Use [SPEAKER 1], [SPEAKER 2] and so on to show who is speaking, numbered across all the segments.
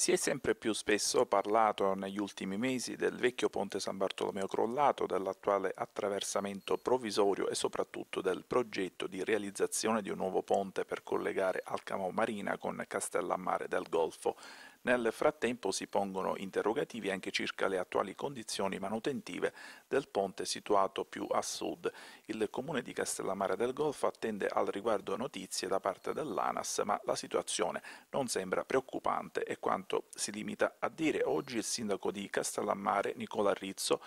[SPEAKER 1] Si è sempre più spesso parlato negli ultimi mesi del vecchio ponte San Bartolomeo crollato, dell'attuale attraversamento provvisorio e soprattutto del progetto di realizzazione di un nuovo ponte per collegare Alcamo Marina con Castellammare del Golfo. Nel frattempo si pongono interrogativi anche circa le attuali condizioni manutentive del ponte situato più a sud. Il comune di Castellammare del Golfo attende al riguardo notizie da parte dell'ANAS, ma la situazione non sembra preoccupante e quanto si limita a dire oggi il sindaco di Castellammare Nicola Rizzo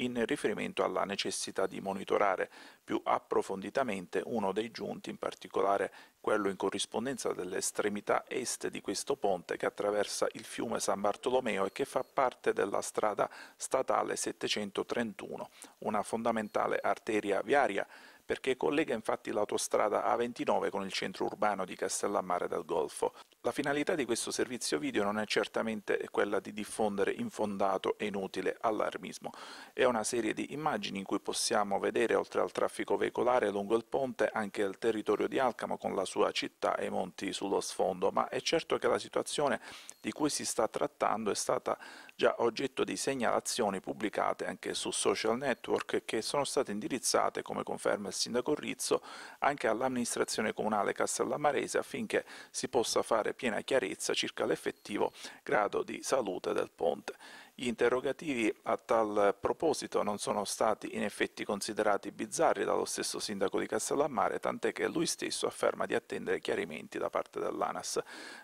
[SPEAKER 1] in riferimento alla necessità di monitorare più approfonditamente uno dei giunti, in particolare quello in corrispondenza dell'estremità est di questo ponte che attraversa attraversa il fiume San Bartolomeo e che fa parte della strada statale 731, una fondamentale arteria viaria perché collega infatti l'autostrada A29 con il centro urbano di Castellammare del Golfo. La finalità di questo servizio video non è certamente quella di diffondere infondato e inutile allarmismo, è una serie di immagini in cui possiamo vedere oltre al traffico veicolare lungo il ponte anche il territorio di Alcamo con la sua città e i monti sullo sfondo, ma è certo che la situazione di cui si sta trattando è stata già oggetto di segnalazioni pubblicate anche su social network che sono state indirizzate, come conferma il sindaco Rizzo anche all'amministrazione comunale Castellamarese affinché si possa fare piena chiarezza circa l'effettivo grado di salute del ponte. Gli interrogativi a tal proposito non sono stati in effetti considerati bizzarri dallo stesso sindaco di Castellammare, tant'è che lui stesso afferma di attendere chiarimenti da parte dell'ANAS.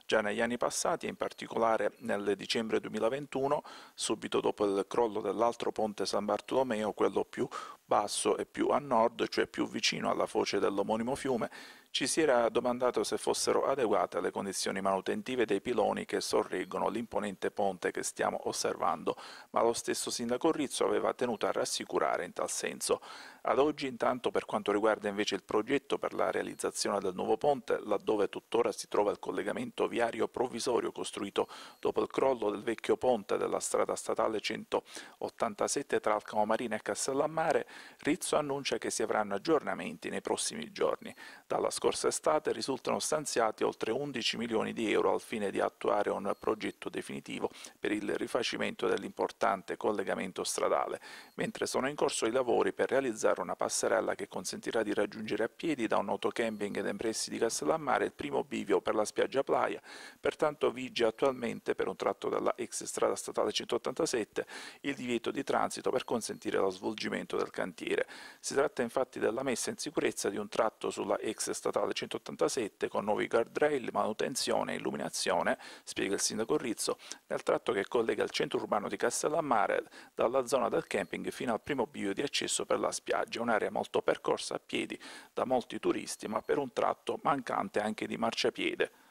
[SPEAKER 1] Già negli anni passati, in particolare nel dicembre 2021, subito dopo il crollo dell'altro ponte San Bartolomeo, quello più basso e più a nord, cioè più vicino alla foce dell'omonimo fiume, ci si era domandato se fossero adeguate le condizioni manutentive dei piloni che sorreggono l'imponente ponte che stiamo osservando, ma lo stesso sindaco Rizzo aveva tenuto a rassicurare in tal senso. Ad oggi intanto per quanto riguarda invece il progetto per la realizzazione del nuovo ponte, laddove tuttora si trova il collegamento viario provvisorio costruito dopo il crollo del vecchio ponte della strada statale 187 tra Alcamo Marina e Castellammare, Rizzo annuncia che si avranno aggiornamenti nei prossimi giorni. Dalla scorsa estate risultano stanziati oltre 11 milioni di euro al fine di attuare un progetto definitivo per il rifacimento dell'importante collegamento stradale, mentre sono in corso i lavori per realizzare una passerella che consentirà di raggiungere a piedi da un autocamping ed empressi di Castellammare il primo bivio per la spiaggia Playa, pertanto vige attualmente per un tratto della ex strada statale 187 il divieto di transito per consentire lo svolgimento del cantiere. Si tratta infatti della messa in sicurezza di un tratto sulla ex strada statale 187 con nuovi guardrail, manutenzione e illuminazione, spiega il sindaco Rizzo, nel tratto che collega il centro urbano di Castellammare dalla zona del camping fino al primo bivio di accesso per la spiaggia, un'area molto percorsa a piedi da molti turisti ma per un tratto mancante anche di marciapiede.